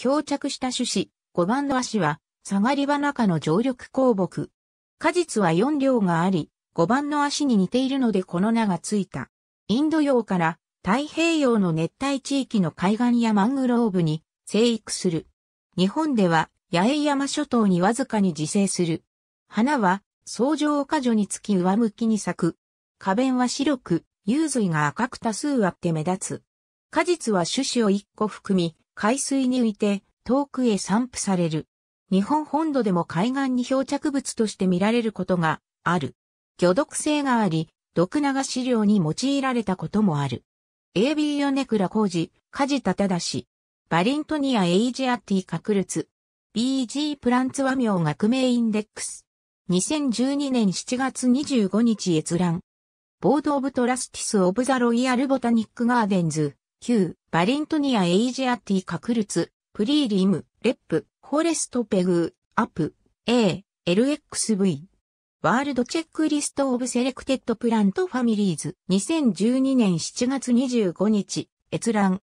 漂着した種子、5番の足は、下がり場中の常緑鉱木。果実は4両があり、5番の足に似ているのでこの名がついた。インド洋から太平洋の熱帯地域の海岸やマングローブに生育する。日本では八重山諸島にわずかに自生する。花は相乗果樹につき上向きに咲く。花弁は白く、幽髄が赤く多数あって目立つ。果実は種子を1個含み、海水に浮いて遠くへ散布される。日本本土でも海岸に漂着物として見られることがある。魚毒性があり、毒流し量に用いられたこともある。AB 工事、カジタタダシ、バリントニア・エイジアティ・確率。BG プランツ和名学名インデックス。2012年7月25日閲覧。ボード・オブ・トラスティス・オブ・ザ・ロイヤル・ボタニック・ガーデンズ。旧、バリントニア・エイジアティ・カクルツ、プリーリム、レップ、フォレスト・ペグー、アプ、A、LXV。ワールドチェックリスト・オブ・セレクテッド・プラント・ファミリーズ。2012年7月25日、閲覧。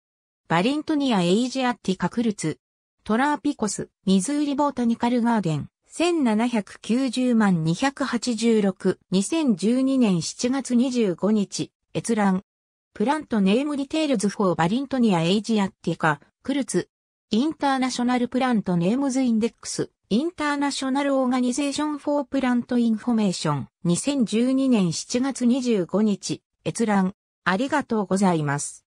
バリントニア・エイジアティ・カクルツ。トラーピコス、ミズーリ・ボータニカル・ガーデン。1790万286、2012年7月25日、閲覧。プラントネームディテールズフォーバリントニアエイジアティカ、クルツ、インターナショナルプラントネームズインデックス、インターナショナルオーガニゼーションフォープラントインフォメーション、2012年7月25日、閲覧、ありがとうございます。